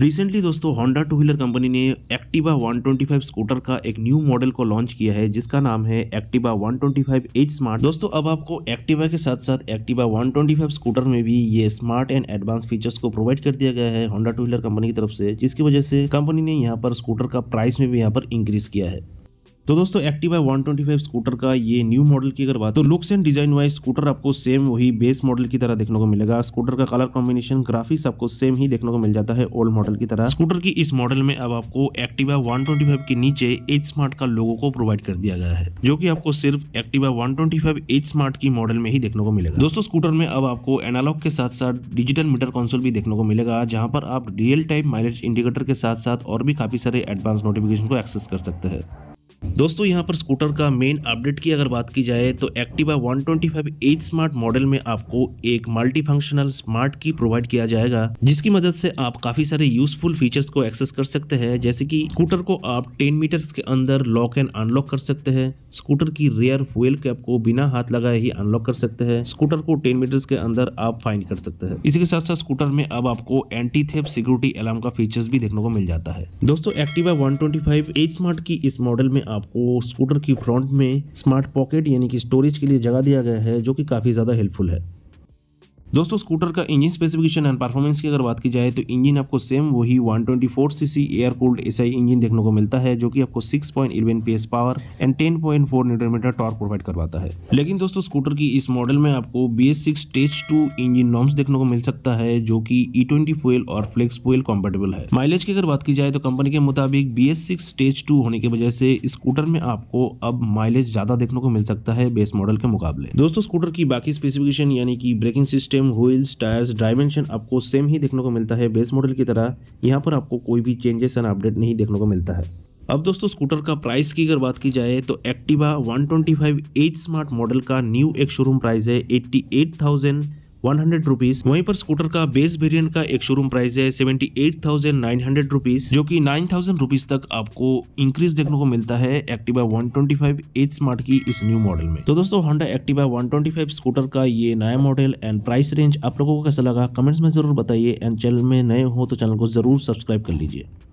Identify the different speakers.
Speaker 1: recently दोस्तों Honda two wheeler company ने Activa 125 scooter का एक न्यू मॉडल को लॉन्च किया है जिसका नाम है एक्टिवा 125 एच स्मार्ट दोस्तों अब आपको एक्टिवा के साथ साथ एक्टिवा 125 स्कूटर में भी ये स्मार्ट एंड एडवांस फीचर्स को प्रोवाइड कर दिया गया है होंडा टू व्हीलर कंपनी की तरफ से जिसकी वजह से कंपनी ने यहाँ पर स्कूटर का प्राइस में भी यहाँ पर इंक्रीज किया है तो दोस्तों एक्टिवा फाइव स्कूटर का ये न्यू मॉडल की अगर बात तो looks and design wise scooter आपको सेम वही बेस मॉडल की तरह देखने को मिलेगा स्कूटर का कलर कॉम्बिनेशन ग्राफिक्स आपको सेम ही देखने को मिल जाता है ओल्ड मॉडल की तरह स्कूटर की इस मॉडल में अब आपको एक्टिवा 125 के नीचे एच स्मार्ट का लोगो को प्रोवाइड कर दिया गया है जो की आपको सिर्फ एक्टिवा फाइव एच स्मार्ट की मॉडल में ही देखने को मिलेगा दोस्तों स्कूटर में अब आपको एनालॉग के साथ साथ डिजिटल मीटर कॉन्सोल भी देखने को मिलेगा जहाँ पर आप रियल टाइम माइलेज इंडिकेटर के साथ साथ और भी काफी सारे एडवांस नोटिफिकेशन को एक्सेस कर सकते हैं दोस्तों यहाँ पर स्कूटर का मेन अपडेट की अगर बात की जाए तो एक्टिवा 125 ट्वेंटी स्मार्ट मॉडल में आपको एक multi functional smart key provide किया जाएगा जिसकी मदद से आप काफी सारे यूजफुल फीचर्स को एक्सेस कर सकते हैं जैसे कि स्कूटर को आप 10 मीटर्स के अंदर लॉक एंड अनलॉक कर सकते हैं स्कूटर की रेयर फ्यूल कैप को बिना हाथ लगाए ही अनलॉक कर सकते हैं स्कूटर को टेन मीटर्स के अंदर आप फाइन कर सकते हैं इसी के साथ साथ स्कूटर में अब आपको एंटी थेप सिक्योरिटी अलार्म का फीचर भी देखने को मिल जाता है दोस्तों एक्टिवा वन ट्वेंटी स्मार्ट की इस मॉडल में आपको स्कूटर की फ्रंट में स्मार्ट पॉकेट यानी कि स्टोरेज के लिए जगह दिया गया है जो कि काफ़ी ज़्यादा हेल्पफुल है दोस्तों स्कूटर का इंजन स्पेसिफिकेशन एंड परफॉर्मेंस की अगर बात की जाए तो इंजन आपको सेम वही 124 CC air cooled SI engine देखने को मिलता है जो कि आपको 6.11 PS power and 10.4 newton metre torque provide करवाता है लेकिन दोस्तों स्कूटर की इस मॉडल में आपको बी एस सिक्स टेच टू इंजिन नॉर्म्स देखने को मिल सकता है जो कि ई ट्वेंटी फोल और फ्लेक्स फोल कॉम्पेटेबल है माइलेज की अगर बात की जाए तो कंपनी के मुताबिक B S six stage two होने की वजह से स्कूटर में आपको अब माइलेज ज्यादा देखने को मिल सकता है बेस मॉडल के मुकाबले दोस्तों स्कूटर की बाकी स्पेसिफिकेशन यानी कि braking system system wheels tyres dimension आपको सेम ही देखने को मिलता है बेस मॉडल की तरह यहाँ पर आपको कोई भी चेंजेस एंड अपडेट नहीं देखने को मिलता है अब दोस्तों स्कूटर का प्राइस की अगर बात की जाए तो एक्टिवा 125 ट्वेंटी स्मार्ट मॉडल का न्यू एक शोरूम प्राइस है 88,000 वन हंड्रेड रुपीज वहीं पर स्कूटर का बेस वेरिएंट का एक शोरूम प्राइस है seventy eight thousand nine hundred rupees जो कि नाइन थाउजेंड रुपीज तक आपको इंक्रीज देखने को मिलता है Activa one twenty five H smart की इस न्यू मॉडल में तो दोस्तों Honda Activa one twenty five scooter का ये नया मॉडल एंड प्राइस रेंज आप लोगों को कैसा लगा कमेंट्स में जरूर बताइए एंड चैनल में नए हो तो चैनल को जरूर सब्सक्राइब कर लीजिए